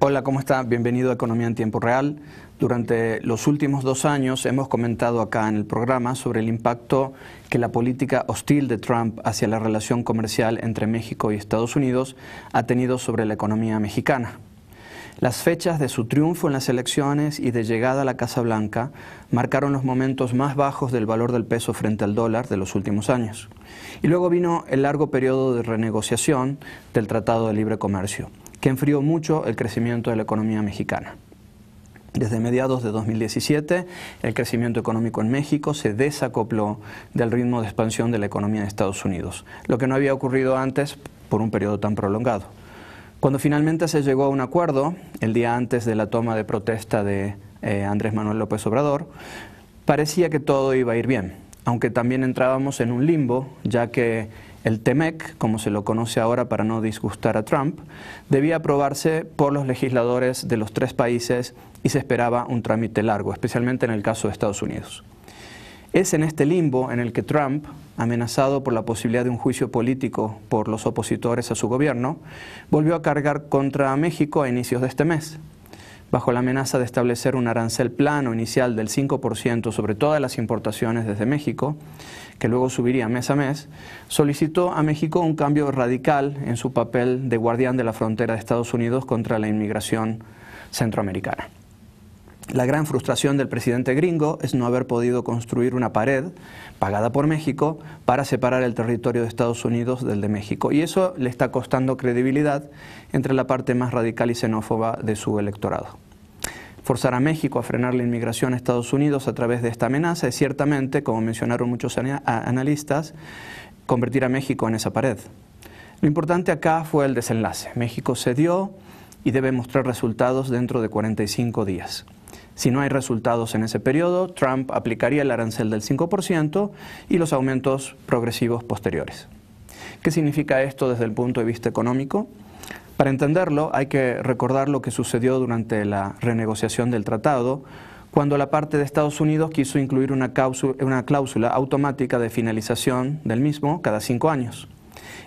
Hola, ¿cómo está? Bienvenido a Economía en Tiempo Real. Durante los últimos dos años hemos comentado acá en el programa sobre el impacto que la política hostil de Trump hacia la relación comercial entre México y Estados Unidos ha tenido sobre la economía mexicana. Las fechas de su triunfo en las elecciones y de llegada a la Casa Blanca marcaron los momentos más bajos del valor del peso frente al dólar de los últimos años. Y luego vino el largo periodo de renegociación del Tratado de Libre Comercio, que enfrió mucho el crecimiento de la economía mexicana. Desde mediados de 2017, el crecimiento económico en México se desacopló del ritmo de expansión de la economía de Estados Unidos, lo que no había ocurrido antes por un periodo tan prolongado. Cuando finalmente se llegó a un acuerdo, el día antes de la toma de protesta de eh, Andrés Manuel López Obrador, parecía que todo iba a ir bien, aunque también entrábamos en un limbo, ya que el TEMEC, como se lo conoce ahora para no disgustar a Trump, debía aprobarse por los legisladores de los tres países y se esperaba un trámite largo, especialmente en el caso de Estados Unidos. Es en este limbo en el que Trump, amenazado por la posibilidad de un juicio político por los opositores a su gobierno, volvió a cargar contra México a inicios de este mes, bajo la amenaza de establecer un arancel plano inicial del 5% sobre todas las importaciones desde México, que luego subiría mes a mes, solicitó a México un cambio radical en su papel de guardián de la frontera de Estados Unidos contra la inmigración centroamericana. La gran frustración del presidente gringo es no haber podido construir una pared pagada por México para separar el territorio de Estados Unidos del de México. Y eso le está costando credibilidad entre la parte más radical y xenófoba de su electorado. Forzar a México a frenar la inmigración a Estados Unidos a través de esta amenaza es ciertamente, como mencionaron muchos analistas, convertir a México en esa pared. Lo importante acá fue el desenlace. México cedió y debe mostrar resultados dentro de 45 días. Si no hay resultados en ese periodo, Trump aplicaría el arancel del 5% y los aumentos progresivos posteriores. ¿Qué significa esto desde el punto de vista económico? Para entenderlo hay que recordar lo que sucedió durante la renegociación del tratado, cuando la parte de Estados Unidos quiso incluir una cláusula, automática de finalización del mismo cada cinco años.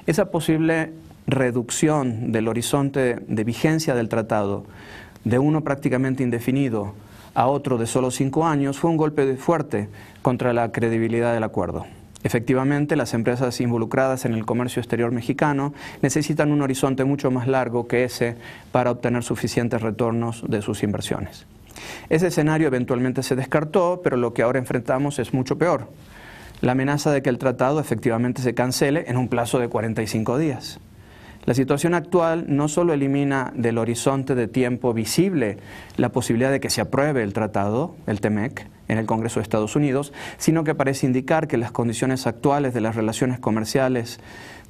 Esa posible reducción del horizonte de vigencia del tratado de uno prácticamente indefinido a otro de solo cinco años fue un golpe fuerte contra la credibilidad del acuerdo. Efectivamente, las empresas involucradas en el comercio exterior mexicano necesitan un horizonte mucho más largo que ese para obtener suficientes retornos de sus inversiones. Ese escenario eventualmente se descartó, pero lo que ahora enfrentamos es mucho peor. La amenaza de que el tratado efectivamente se cancele en un plazo de 45 días. La situación actual no solo elimina del horizonte de tiempo visible la posibilidad de que se apruebe el tratado, el TEMEC, en el Congreso de Estados Unidos, sino que parece indicar que las condiciones actuales de las relaciones comerciales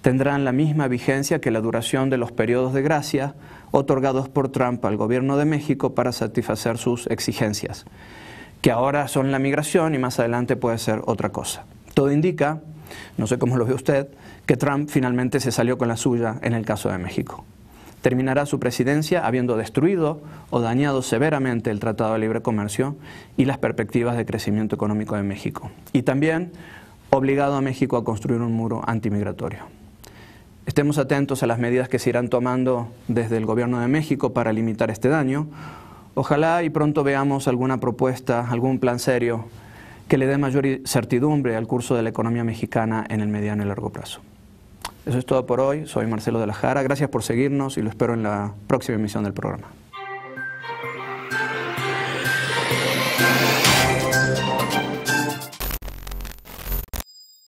tendrán la misma vigencia que la duración de los periodos de gracia otorgados por Trump al gobierno de México para satisfacer sus exigencias, que ahora son la migración y más adelante puede ser otra cosa. Todo indica no sé cómo lo ve usted, que Trump finalmente se salió con la suya en el caso de México. Terminará su presidencia habiendo destruido o dañado severamente el Tratado de Libre Comercio y las perspectivas de crecimiento económico de México. Y también obligado a México a construir un muro antimigratorio. Estemos atentos a las medidas que se irán tomando desde el Gobierno de México para limitar este daño. Ojalá y pronto veamos alguna propuesta, algún plan serio que le dé mayor certidumbre al curso de la economía mexicana en el mediano y largo plazo. Eso es todo por hoy. Soy Marcelo de la Jara. Gracias por seguirnos y lo espero en la próxima emisión del programa.